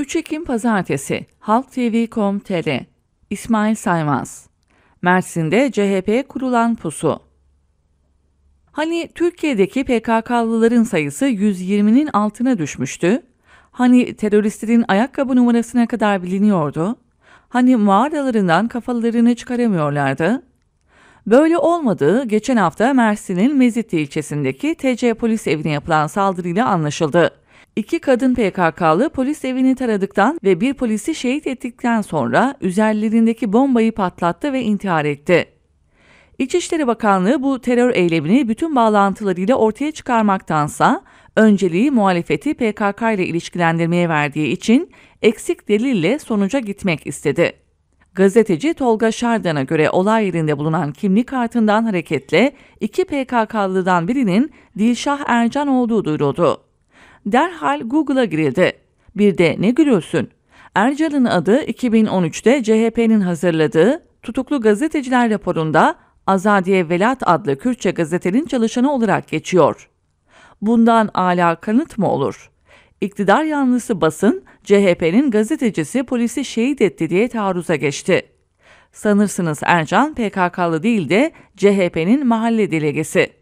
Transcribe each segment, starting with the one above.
3 Ekim Pazartesi Halk TV.com.tr İsmail Saymaz Mersin'de CHP kurulan pusu Hani Türkiye'deki PKK'lıların sayısı 120'nin altına düşmüştü? Hani teröristlerin ayakkabı numarasına kadar biliniyordu? Hani mağaralarından kafalarını çıkaramıyorlardı? Böyle olmadığı geçen hafta Mersin'in Mezitli ilçesindeki TC polis evine yapılan saldırıyla anlaşıldı. İki kadın PKK'lı polis evini taradıktan ve bir polisi şehit ettikten sonra üzerlerindeki bombayı patlattı ve intihar etti. İçişleri Bakanlığı bu terör eylemini bütün bağlantılarıyla ortaya çıkarmaktansa önceliği muhalefeti PKK ile ilişkilendirmeye verdiği için eksik delille sonuca gitmek istedi. Gazeteci Tolga Şardan'a göre olay yerinde bulunan kimlik kartından hareketle iki PKK'lıdan birinin Dilşah Ercan olduğu duyuruldu derhal Google'a girildi. Bir de ne gülüyorsun? Ercal'ın adı 2013'te CHP'nin hazırladığı tutuklu gazeteciler raporunda Azadiye Velat adlı Kürtçe gazetenin çalışanı olarak geçiyor. Bundan ala kanıt mı olur? İktidar yanlısı basın CHP'nin gazetecisi polisi şehit etti diye taarruza geçti. Sanırsınız Ercan PKK'lı değil de CHP'nin mahalle delegesi.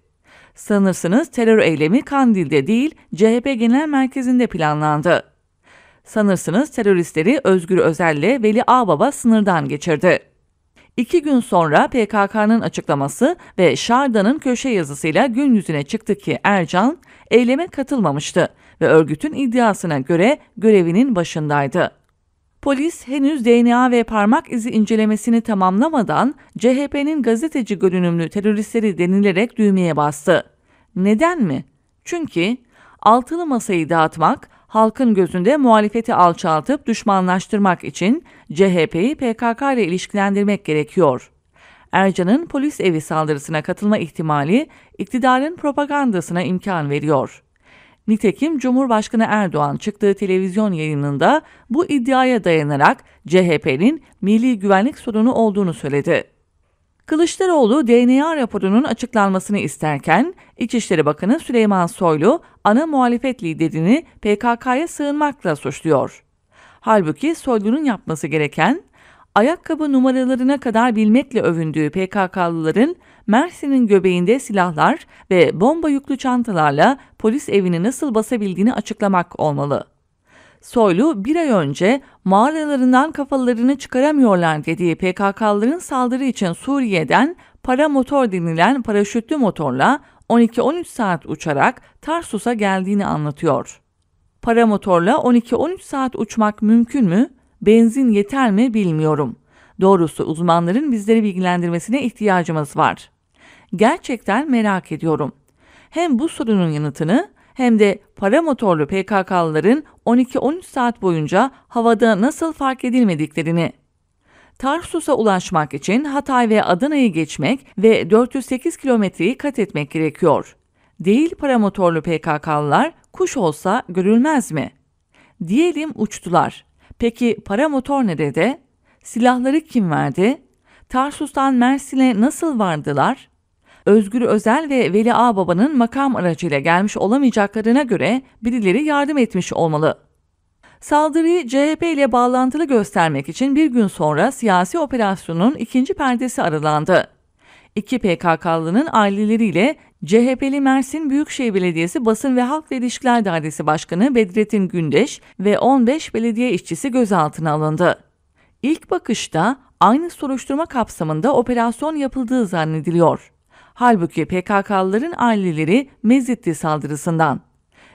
Sanırsınız terör eylemi Kandil'de değil, CHP Genel Merkezi'nde planlandı. Sanırsınız teröristleri Özgür Özel'le Veli Ağbaba sınırdan geçirdi. İki gün sonra PKK'nın açıklaması ve Şarda'nın köşe yazısıyla gün yüzüne çıktı ki Ercan eyleme katılmamıştı ve örgütün iddiasına göre görevinin başındaydı. Polis henüz DNA ve parmak izi incelemesini tamamlamadan CHP'nin gazeteci görünümlü teröristleri denilerek düğmeye bastı. Neden mi? Çünkü altılı masayı dağıtmak, halkın gözünde muhalefeti alçaltıp düşmanlaştırmak için CHP'yi PKK ile ilişkilendirmek gerekiyor. Ercan'ın polis evi saldırısına katılma ihtimali iktidarın propagandasına imkan veriyor. Nitekim Cumhurbaşkanı Erdoğan çıktığı televizyon yayınında bu iddiaya dayanarak CHP'nin milli güvenlik sorunu olduğunu söyledi. Kılıçdaroğlu DNA raporunun açıklanmasını isterken İçişleri Bakanı Süleyman Soylu ana muhalefet liderini PKK'ya sığınmakla suçluyor. Halbuki Soylu'nun yapması gereken ayakkabı numaralarına kadar bilmekle övündüğü PKK'lıların Mersin'in göbeğinde silahlar ve bomba yüklü çantalarla polis evini nasıl basabildiğini açıklamak olmalı. Soylu bir ay önce mağaralarından kafalarını çıkaramıyorlar dediği PKK'ların saldırı için Suriye'den para motor denilen paraşütlü motorla 12-13 saat uçarak Tarsus'a geldiğini anlatıyor. Para motorla 12-13 saat uçmak mümkün mü? Benzin yeter mi bilmiyorum. Doğrusu uzmanların bizleri bilgilendirmesine ihtiyacımız var. Gerçekten merak ediyorum. Hem bu sorunun yanıtını hem de para motorlu PKK'lıların 12-13 saat boyunca havada nasıl fark edilmediklerini. Tarsus'a ulaşmak için Hatay ve Adana'yı geçmek ve 408 kilometreyi kat etmek gerekiyor. Değil paramotorlu PKK'lılar kuş olsa görülmez mi? Diyelim uçtular. Peki paramotor nerede? Silahları kim verdi? Tarsus'tan Mersin'e nasıl vardılar? Özgür Özel ve Veli Ağbaba'nın makam aracıyla gelmiş olamayacaklarına göre birileri yardım etmiş olmalı. Saldırıyı CHP ile bağlantılı göstermek için bir gün sonra siyasi operasyonun ikinci perdesi aralandı. İki PKK'lının aileleriyle CHP'li Mersin Büyükşehir Belediyesi Basın ve Halkla İlişkiler Dairesi Başkanı Bedrettin Gündeş ve 15 belediye işçisi gözaltına alındı. İlk bakışta aynı soruşturma kapsamında operasyon yapıldığı zannediliyor. Halbuki PKK'lıların aileleri Mezitli saldırısından,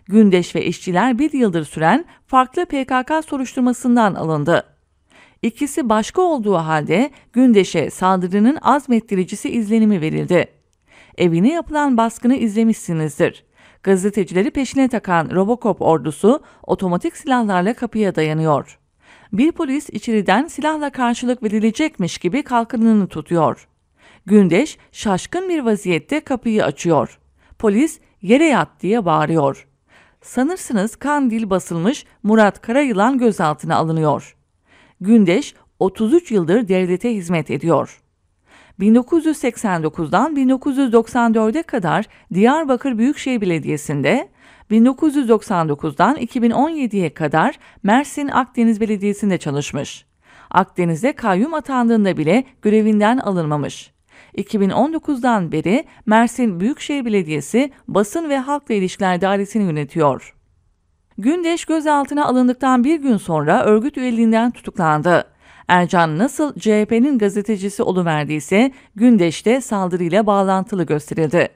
Gündeş ve işçiler bir yıldır süren farklı PKK soruşturmasından alındı. İkisi başka olduğu halde Gündeş'e saldırının azmettiricisi izlenimi verildi. Evine yapılan baskını izlemişsinizdir. Gazetecileri peşine takan Robocop ordusu otomatik silahlarla kapıya dayanıyor. Bir polis içeriden silahla karşılık verilecekmiş gibi kalkanını tutuyor. Gündeş şaşkın bir vaziyette kapıyı açıyor. Polis yere yat diye bağırıyor. Sanırsınız kandil basılmış Murat Karayılan gözaltına alınıyor. Gündeş 33 yıldır devlete hizmet ediyor. 1989'dan 1994'e kadar Diyarbakır Büyükşehir Belediyesi'nde, 1999'dan 2017'ye kadar Mersin Akdeniz Belediyesi'nde çalışmış. Akdeniz'de kayyum atandığında bile görevinden alınmamış. 2019'dan beri Mersin Büyükşehir Belediyesi Basın ve Halkla İlişkiler Dairesi'ni yönetiyor. Gündeş gözaltına alındıktan bir gün sonra örgüt üyeliğinden tutuklandı. Ercan nasıl CHP'nin gazetecisi oluverdiyse Gündeş'te saldırıyla bağlantılı gösterildi.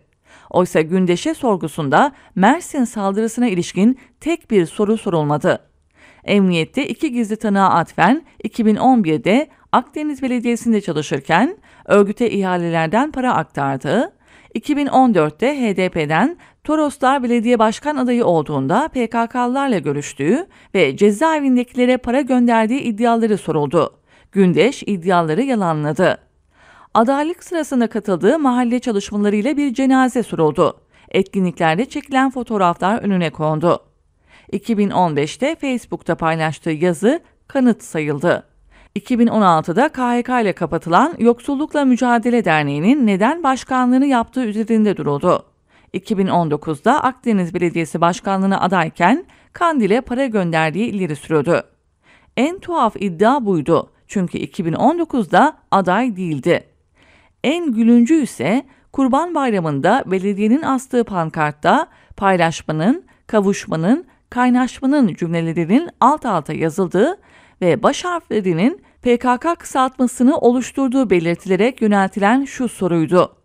Oysa Gündeş'e sorgusunda Mersin saldırısına ilişkin tek bir soru sorulmadı. Emniyette iki gizli tanığa atfen 2011'de Akdeniz Belediyesi'nde çalışırken örgüte ihalelerden para aktardığı, 2014'te HDP'den Toroslar Belediye Başkan adayı olduğunda PKK'larla görüştüğü ve cezaevindekilere para gönderdiği iddiaları soruldu. Gündeş iddiaları yalanladı. Adaylık sırasında katıldığı mahalle çalışmalarıyla bir cenaze soruldu. Etkinliklerde çekilen fotoğraflar önüne kondu. 2015'te Facebook'ta paylaştığı yazı kanıt sayıldı. 2016'da KHK ile kapatılan Yoksullukla Mücadele Derneği'nin neden başkanlığını yaptığı üzerinde duruldu. 2019'da Akdeniz Belediyesi Başkanlığı'na adayken Kandil'e para gönderdiği ileri sürüldü. En tuhaf iddia buydu çünkü 2019'da aday değildi. En gülüncü ise Kurban Bayramı'nda belediyenin astığı pankartta paylaşmanın, kavuşmanın, kaynaşmanın cümlelerinin alt alta yazıldığı ve baş harflerinin PKK kısaltmasını oluşturduğu belirtilerek yöneltilen şu soruydu.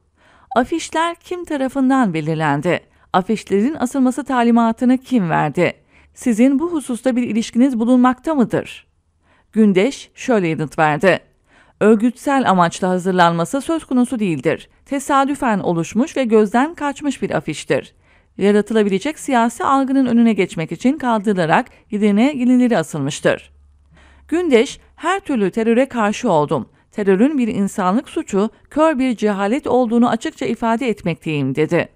Afişler kim tarafından belirlendi? Afişlerin asılması talimatını kim verdi? Sizin bu hususta bir ilişkiniz bulunmakta mıdır? Gündeş şöyle yanıt verdi örgütsel amaçla hazırlanması söz konusu değildir. Tesadüfen oluşmuş ve gözden kaçmış bir afiştir. Yaratılabilecek siyasi algının önüne geçmek için kaldırılarak yerine yenileri asılmıştır. Gündeş her türlü teröre karşı oldum. Terörün bir insanlık suçu, kör bir cehalet olduğunu açıkça ifade etmekteyim dedi.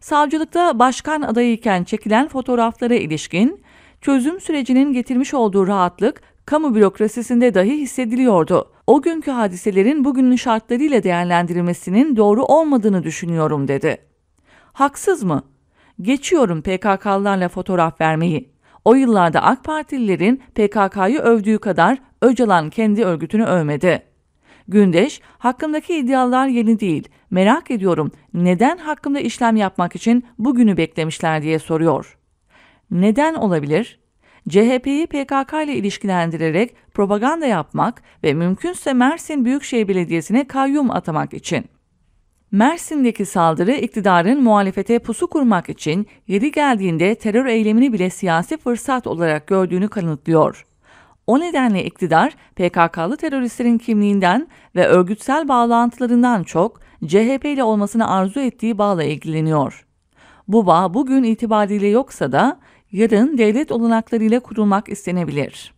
Savcılıkta başkan adayıyken çekilen fotoğraflara ilişkin çözüm sürecinin getirmiş olduğu rahatlık kamu bürokrasisinde dahi hissediliyordu. O günkü hadiselerin bugünün şartlarıyla değerlendirilmesinin doğru olmadığını düşünüyorum dedi. Haksız mı? Geçiyorum PKK'larla fotoğraf vermeyi. O yıllarda AK Partililerin PKK'yı övdüğü kadar Öcalan kendi örgütünü övmedi. Gündeş, hakkımdaki iddialar yeni değil, merak ediyorum neden hakkımda işlem yapmak için bugünü beklemişler diye soruyor. Neden olabilir? CHP'yi PKK ile ilişkilendirerek propaganda yapmak ve mümkünse Mersin Büyükşehir Belediyesi'ne kayyum atamak için. Mersin'deki saldırı iktidarın muhalefete pusu kurmak için yeri geldiğinde terör eylemini bile siyasi fırsat olarak gördüğünü kanıtlıyor. O nedenle iktidar PKK'lı teröristlerin kimliğinden ve örgütsel bağlantılarından çok CHP ile olmasını arzu ettiği bağla ilgileniyor. Bu bağ bugün itibariyle yoksa da yarın devlet olanaklarıyla kurulmak istenebilir.